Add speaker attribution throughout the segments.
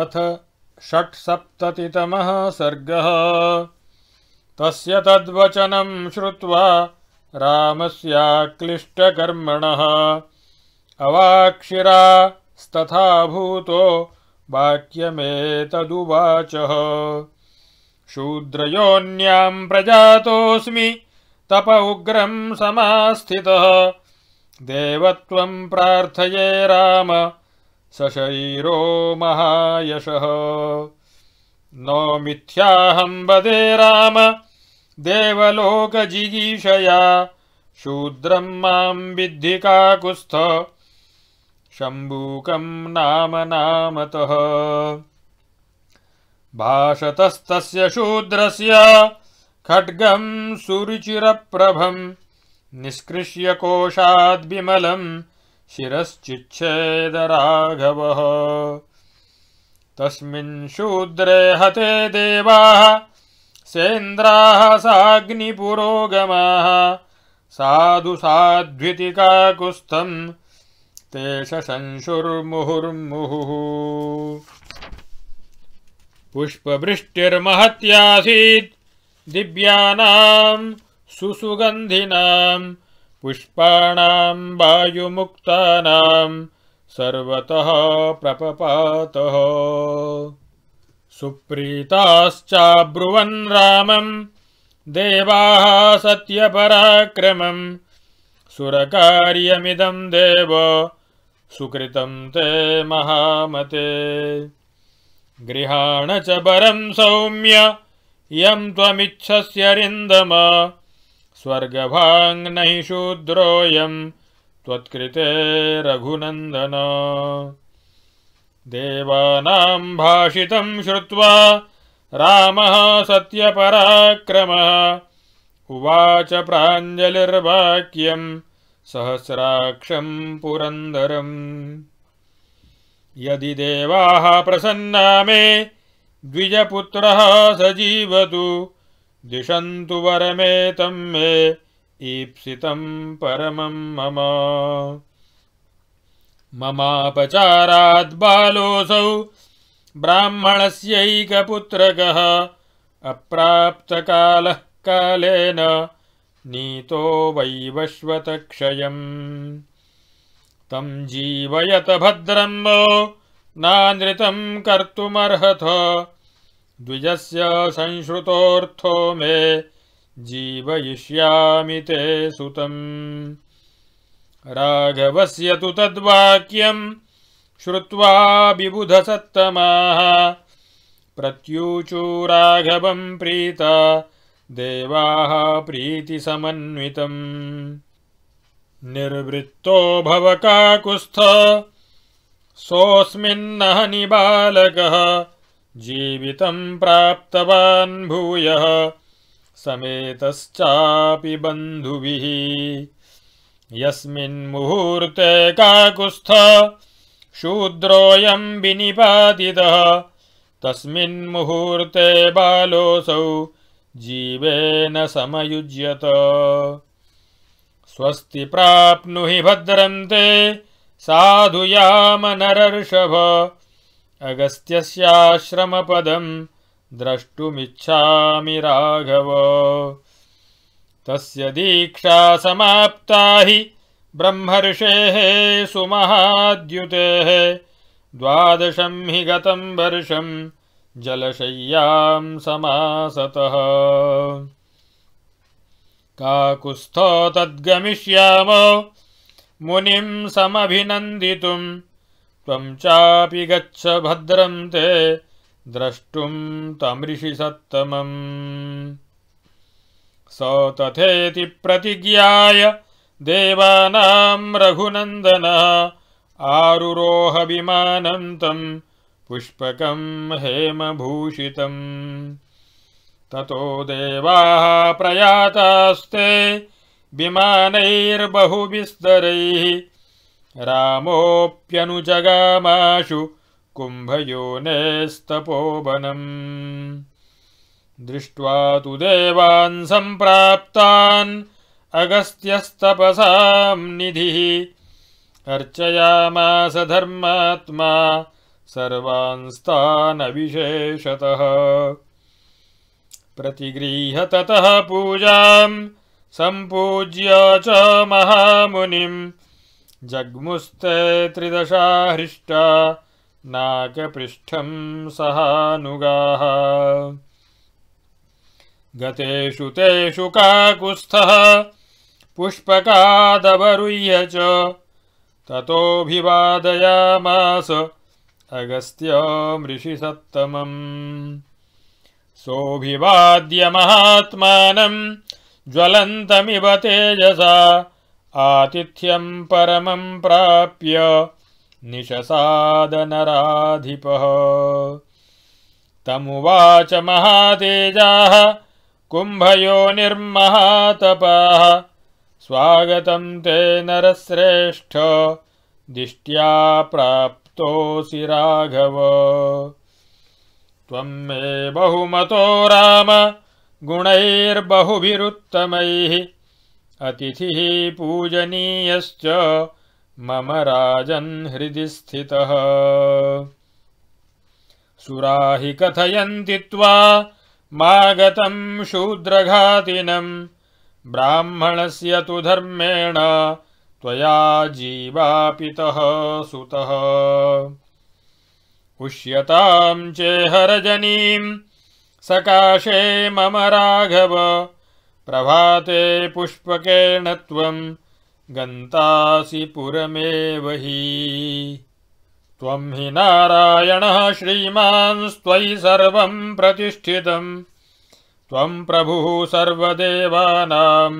Speaker 1: अथ षट्सप्ततितमः सर्गः तस्य तद्वचनम् श्रुत्वा रामस्याक्लिष्टकर्मणः भूतो वाक्यमेतदुवाचः शूद्रयोन्यां प्रजातोऽस्मि तप उग्रम् समास्थितः देवत्वम् प्रार्थये राम सशैरो महायशः नौ वदे राम देवलोकजिगीषया शूद्रम् मां विद्धिकाकुत्स्थ शम्बूकम् नाम नामतः भाषतस्तस्य शूद्रस्य खड्गं सुरिचिरप्रभं निष्कृष्य कोशाद्विमलम् शिरश्चिच्छेदराघवः तस्मिन् शूद्रे हते देवाः सेन्द्राः साग्निपुरोगमाः साधु साद्वितिकाकुत्स्थम् ते शंशुर्मुहुर्मुहुः पुष्पवृष्टिर्महत्यासीत् दिव्यानाम् सुसुगन्धिनाम् पुष्पाणाम् वायुमुक्तानाम् सर्वतः सुप्रीताश्च सुप्रीताश्चाब्रुवन् रामम् देवाः सत्यपराक्रमम् सुरकार्यमिदम् देव सुकृतं ते महामते गृहाण च परं सौम्य यं त्वमिच्छस्य रिन्दम स्वर्गभाङ्नहि शूद्रोऽयम् त्वत्कृते रघुनन्दना देवानाम् भाषितं श्रुत्वा रामः सत्यपराक्रमः उवाच प्राञ्जलिर्वाक्यं सहस्राक्षं पुरन्दरम् यदि देवाः प्रसन्ना मे द्विजपुत्रः स जीवतु दिशन्तु वरमेतम् मे ईप्सितं परमं मम बालोऽसौ ब्राह्मणस्यैकपुत्रकः अप्राप्तकालः कालेन नीतो वैवश्वतक्षयम् तं जीवयत भद्रं नो कर्तुमर्हथ द्विजस्य संश्रुतोऽर्थो मे जीवयिष्यामि ते सुतम् राघवस्य तु तद्वाक्यम् श्रुत्वा विबुधसत्तमाः प्रत्यूचू राघवम् प्रीता देवाः प्रीतिसमन्वितम् निर्वृत्तो भव काकुत्स्थ सोऽस्मिन्नह जीवितं प्राप्तवान् भूयः समेतश्चापि बन्धुभिः यस्मिन्मुहूर्ते काकुत्स्थ शूद्रोऽयं विनिपातितः तस्मिन्मुहूर्ते बालोऽसौ जीवेन समयुज्यत स्वस्ति प्राप्नुहि भद्रन्ते ते साधुयामनरर्षभ अगस्त्यस्याश्रमपदं द्रष्टुमिच्छामि राघव तस्य दीक्षा समाप्ता हि ब्रह्मर्षेः सुमहाद्युतेः द्वादशं हि गतं वर्षं जलशय्याम् समासतः काकुस्थो तद्गमिष्यामो मुनिं समभिनन्दितुम् त्वम् चापि गच्छ भद्रम् ते द्रष्टुम् तमृषिसत्तमम् स तथेति प्रतिज्ञाय देवानाम् रघुनन्दन आरुरोहविमानन्तम् पुष्पकम् हेमभूषितम् ततो देवाः प्रयातास्ते विमानैर्बहुविस्तरैः रामोऽप्यनुजगामाशु कुम्भयोनेस्तपोवनम् दृष्ट्वा तु देवान् सम्प्राप्तान् अगस्त्यस्तपसां निधिः अर्चयामास धर्मात्मा सर्वांस्तानविशेषतः प्रतिगृह्य ततः पूजाम् सम्पूज्य च महामुनिम् जग्मुस्ते त्रिदशा हृष्टा नाकपृष्ठं सहानुगाः गतेषु तेषु काकुत्स्थः पुष्पकादवरुह्य च ततोऽभिवादयामास अगस्त्य मृषिसत्तमम् सोऽभिवाद्य महात्मानम् ज्वलन्तमिव तेजसा आतिथ्यम् परमं प्राप्य निशसादनराधिपः तमुवाच महातेजाः निर्महातपाः स्वागतम् ते नरश्रेष्ठ दिष्ट्या प्राप्तोऽसि राघव त्वम् मे बहुमतो राम गुणैर्बहुभिरुत्तमैः अतिथिः पूजनीयश्च मम हृदि स्थितः सुराहि कथयन्ति त्वा मागतं शूद्रघातिनम् ब्राह्मणस्य तु धर्मेण त्वया जीवापितः सुतः उष्यताम् चेहरजनीम् सकाशे मम राघव प्रभाते पुष्पकेण त्वं गन्तासि पुरमेव हि त्वं हि नारायणः श्रीमान्स्त्वयि सर्वं प्रतिष्ठितम् त्वं प्रभुः सर्वदेवानां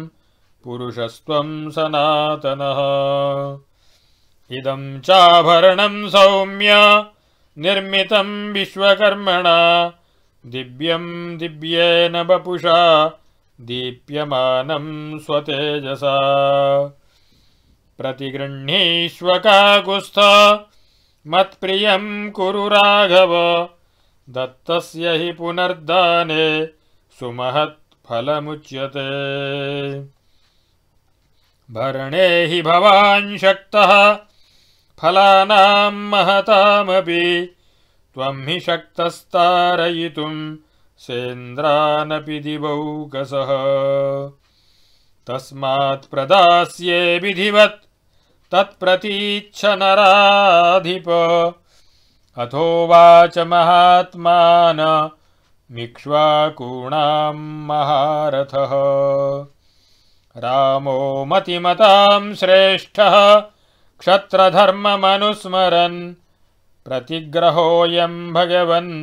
Speaker 1: पुरुषस्त्वं सनातनः इदं चाभरणं सौम्य निर्मितं विश्वकर्मणा दिव्यम् दिव्येन वपुषा दीप्यमानम् स्वतेजसा प्रतिगृह्णीष्व काकुस्थ मत्प्रियम् कुरु राघव दत्तस्य हि पुनर्दाने फलमुच्यते भरणे हि शक्तः फलानां महतामपि त्वम् हि शक्तस्तारयितुम् सेन्द्रानपि दिवौकसः प्रदास्ये विधिवत् तत्प्रतीच्छ नराधिप अथोवाच महात्मान मिक्ष्वाकूणाम् महारथः रामो मतिमताम् श्रेष्ठः क्षत्रधर्ममनुस्मरन् प्रतिग्रहोऽयम् भगवन्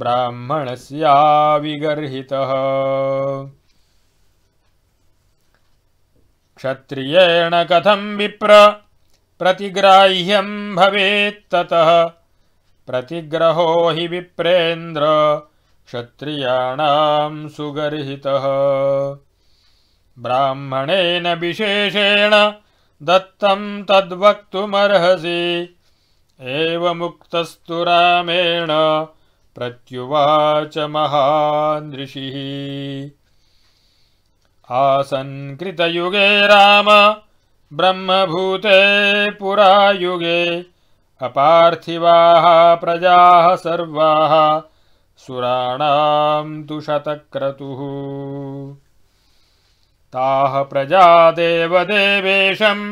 Speaker 1: ब्राह्मणस्याविगर्हितः क्षत्रियेण कथं विप्र प्रतिग्राह्यं भवेत्ततः प्रतिग्रहो हि विप्रेन्द्र क्षत्रियाणां सुगर्हितः ब्राह्मणेन विशेषेण दत्तं तद्वक्तुमर्हसि एवमुक्तस्तु रामेण प्रत्युवाच ऋषिः आसन्कृतयुगे राम ब्रह्मभूते पुरायुगे युगे अपार्थिवाः प्रजाः सर्वाः सुराणाम् तु शतक्रतुः ताः प्रजा देवदेवेशम्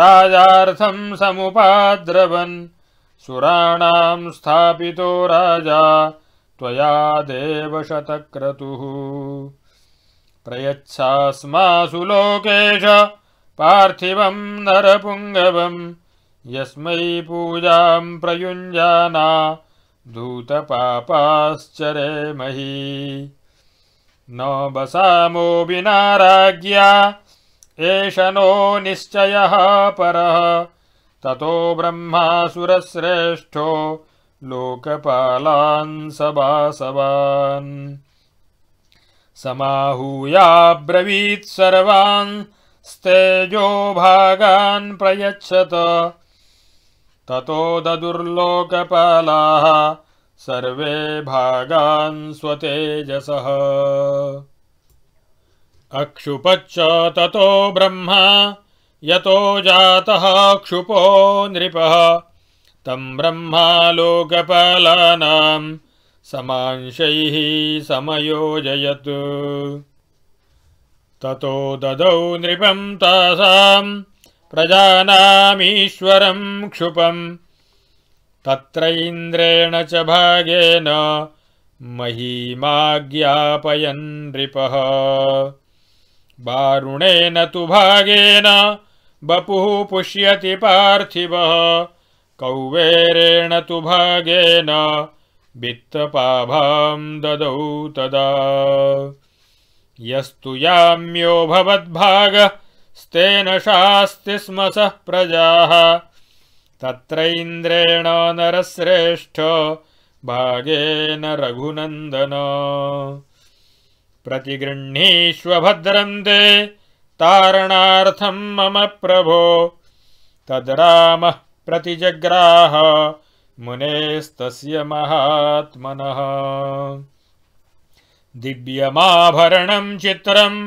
Speaker 1: राजार्थम् समुपाद्रवन् सुराणाम् स्थापितो राजा त्वया देवशतक्रतुः प्रयच्छास्मासु लोकेश पार्थिवम् नरपुङ्गवम् यस्मै पूजाम् प्रयुञ्जाना दूतपापाश्चरेमही नो बसामो विना राज्ञा एष नो निश्चयः परः ततो ब्रह्मा सुरश्रेष्ठो लोकपालान् सवासवान समाहुया 브వీత్ సర్వాన్ తేజోభగాన్ ప్రయచ్ఛతః తతో దదుర్లోకపాలాః సర్వే భగాన్ స్వతేజసః అక్షుపచ్చ తతో బ్రహ్మ यतो जातः क्षुपो नृपः तम् ब्रह्मालोकपालानाम् समांशैः समयोजयत् ततो ददौ नृपं तासाम् प्रजानामीश्वरम् क्षुपं तत्र इन्द्रेण च भागेन महीमाज्ञापयन् नृपः वारुणेन तु भागेन बपुः पुष्यति पार्थिवः कौवेरेण तु भागेन वित्तपाभां ददौ तदा यस्तु याम्यो भवद्भागस्तेन शास्ति स्म सः प्रजाः तत्रैन्द्रेण नरश्रेष्ठ भागेन रघुनन्दन प्रतिगृह्णीष्वभद्रं ते तारणार्थम् मम प्रभो तद्रामः प्रतिजग्राह मुनेस्तस्य महात्मनः दिव्यमाभरणम् चित्रम्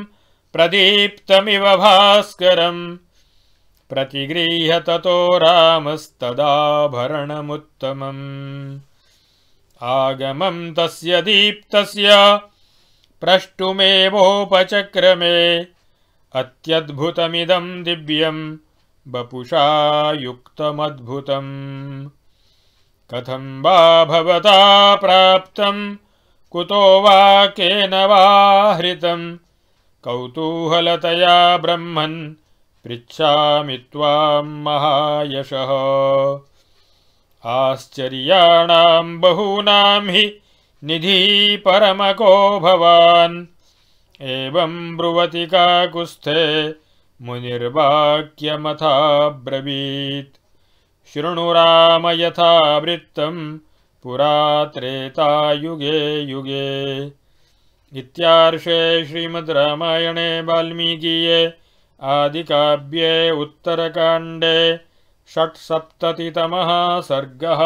Speaker 1: प्रदीप्तमिव भास्करम् प्रतिगृह्य ततो रामस्तदाभरणमुत्तमम् आगमम् तस्य दीप्तस्य प्रष्टुमेवोपचक्रमे दिव्यं दिव्यम् युक्तमद्भुतम् कथं वा भवता प्राप्तम् कुतो वा केन वा हृतं कौतूहलतया ब्रह्मन् पृच्छामि त्वां महायशः आश्चर्याणां बहूनां हि परमको भवान् एवम्ब्रुवतिकाकुत्स्थे मुनिर्वाक्यमथा ब्रवीत् शृणुराम यथा वृत्तं पुरा त्रेतायुगे युगे इत्यार्षे श्रीमद् रामायणे वाल्मीकिये आदिकाव्ये उत्तरकाण्डे षट्सप्ततितमः सर्गः